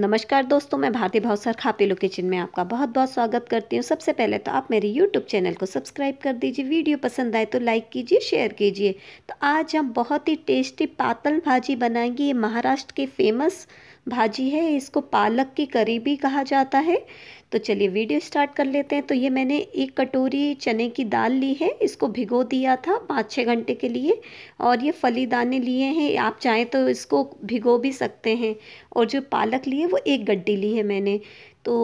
नमस्कार दोस्तों मैं भारती भावसर खापेलो किचन में आपका बहुत बहुत स्वागत करती हूँ सबसे पहले तो आप मेरे यूट्यूब चैनल को सब्सक्राइब कर दीजिए वीडियो पसंद आए तो लाइक कीजिए शेयर कीजिए तो आज हम बहुत ही टेस्टी पातल भाजी बनाएंगे ये महाराष्ट्र के फेमस भाजी है इसको पालक की करी भी कहा जाता है तो चलिए वीडियो स्टार्ट कर लेते हैं तो ये मैंने एक कटोरी चने की दाल ली है इसको भिगो दिया था पाँच छः घंटे के लिए और ये फली दाने लिए हैं आप चाहें तो इसको भिगो भी सकते हैं और जो पालक ली है वो एक गड्ढी ली है मैंने तो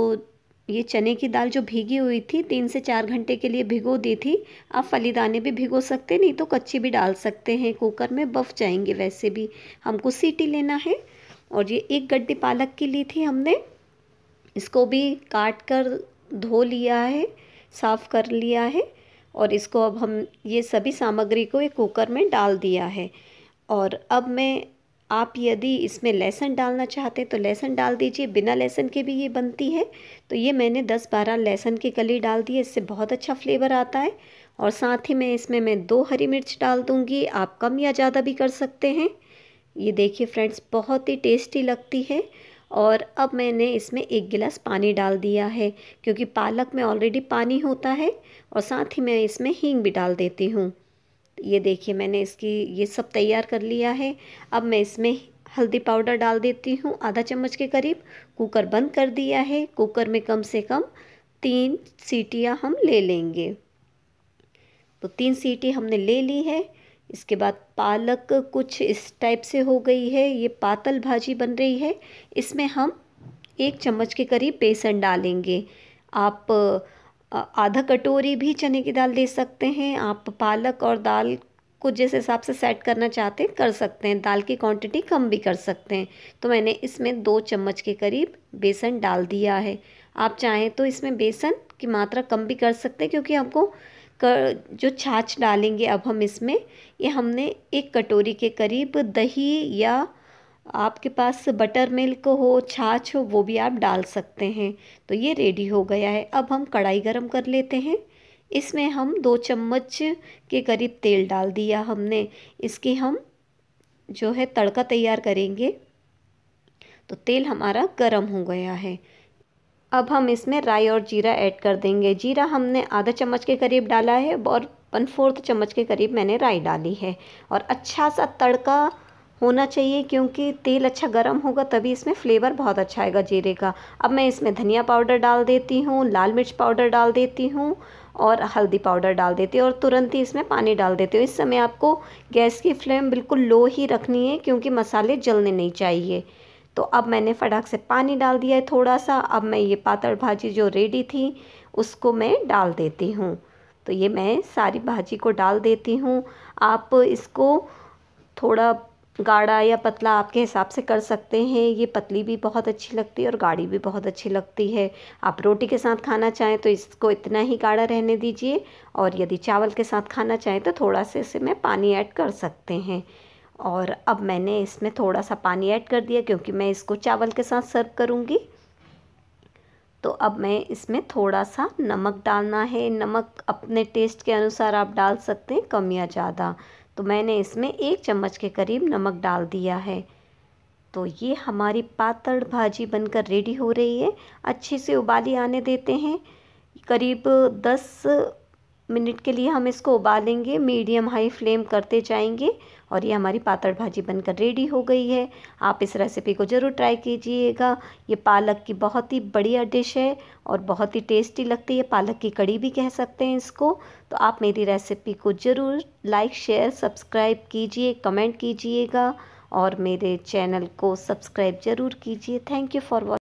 ये चने की दाल जो भीगी हुई थी तीन से चार घंटे के लिए भिगो दी थी आप फलीदाने भी भिगो सकते नहीं तो कच्ची भी डाल सकते हैं कुकर में बफ जाएंगे वैसे भी हमको सीटी लेना है और ये एक गड्ढे पालक की ली थी हमने इसको भी काट कर धो लिया है साफ़ कर लिया है और इसको अब हम ये सभी सामग्री को एक कुकर में डाल दिया है और अब मैं आप यदि इसमें लहसुन डालना चाहते हैं तो लहसुन डाल दीजिए बिना लहसुन के भी ये बनती है तो ये मैंने 10-12 लहसुन की कली डाल दी है इससे बहुत अच्छा फ्लेवर आता है और साथ ही मैं इसमें मैं दो हरी मिर्च डाल दूँगी आप कम या ज़्यादा भी कर सकते हैं ये देखिए फ्रेंड्स बहुत ही टेस्टी लगती है और अब मैंने इसमें एक गिलास पानी डाल दिया है क्योंकि पालक में ऑलरेडी पानी होता है और साथ ही मैं इसमें हींग भी डाल देती हूँ ये देखिए मैंने इसकी ये सब तैयार कर लिया है अब मैं इसमें हल्दी पाउडर डाल देती हूँ आधा चम्मच के करीब कुकर बंद कर दिया है कुकर में कम से कम तीन सीटियाँ हम ले लेंगे तो तीन सीटी हमने ले ली है इसके बाद पालक कुछ इस टाइप से हो गई है ये पातल भाजी बन रही है इसमें हम एक चम्मच के करीब बेसन डालेंगे आप आधा कटोरी भी चने की दाल दे सकते हैं आप पालक और दाल को जिस हिसाब से सेट करना चाहते हैं कर सकते हैं दाल की क्वांटिटी कम भी कर सकते हैं तो मैंने इसमें दो चम्मच के करीब बेसन डाल दिया है आप चाहें तो इसमें बेसन की मात्रा कम भी कर सकते हैं क्योंकि हमको कर जो छाछ डालेंगे अब हम इसमें ये हमने एक कटोरी के करीब दही या आपके पास बटर मिल्क हो छाछ हो वो भी आप डाल सकते हैं तो ये रेडी हो गया है अब हम कढ़ाई गरम कर लेते हैं इसमें हम दो चम्मच के करीब तेल डाल दिया हमने इसकी हम जो है तड़का तैयार करेंगे तो तेल हमारा गरम हो गया है अब हम इसमें राई और जीरा ऐड कर देंगे जीरा हमने आधा चम्मच के करीब डाला है और वन फोर्थ चम्मच के करीब मैंने राई डाली है और अच्छा सा तड़का होना चाहिए क्योंकि तेल अच्छा गर्म होगा तभी इसमें फ्लेवर बहुत अच्छा आएगा जीरे का अब मैं इसमें धनिया पाउडर डाल देती हूँ लाल मिर्च पाउडर डाल देती हूँ और हल्दी पाउडर डाल देती हूँ और तुरंत ही इसमें पानी डाल देती हूँ इस समय आपको गैस की फ्लेम बिल्कुल लो ही रखनी है क्योंकि मसाले जलने नहीं चाहिए तो अब मैंने फटाक से पानी डाल दिया है थोड़ा सा अब मैं ये पातर भाजी जो रेडी थी उसको मैं डाल देती हूँ तो ये मैं सारी भाजी को डाल देती हूँ आप इसको थोड़ा गाढ़ा या पतला आपके हिसाब से कर सकते हैं ये पतली भी बहुत अच्छी लगती है और गाढ़ी भी बहुत अच्छी लगती है आप रोटी के साथ खाना चाहें तो इसको इतना ही गाढ़ा रहने दीजिए और यदि चावल के साथ खाना चाहें तो थोड़ा सा मैं पानी ऐड कर सकते हैं और अब मैंने इसमें थोड़ा सा पानी ऐड कर दिया क्योंकि मैं इसको चावल के साथ सर्व करूँगी तो अब मैं इसमें थोड़ा सा नमक डालना है नमक अपने टेस्ट के अनुसार आप डाल सकते हैं कम या ज़्यादा तो मैंने इसमें एक चम्मच के करीब नमक डाल दिया है तो ये हमारी पातड़ भाजी बनकर रेडी हो रही है अच्छे से उबाली आने देते हैं करीब दस मिनट के लिए हम इसको उबालेंगे मीडियम हाई फ्लेम करते जाएंगे और ये हमारी पातड़ भाजी बनकर रेडी हो गई है आप इस रेसिपी को ज़रूर ट्राई कीजिएगा ये पालक की बहुत ही बढ़िया डिश है और बहुत ही टेस्टी लगती है पालक की कड़ी भी कह सकते हैं इसको तो आप मेरी रेसिपी को ज़रूर लाइक शेयर सब्सक्राइब कीजिए कमेंट कीजिएगा और मेरे चैनल को सब्सक्राइब ज़रूर कीजिए थैंक यू फॉर वॉच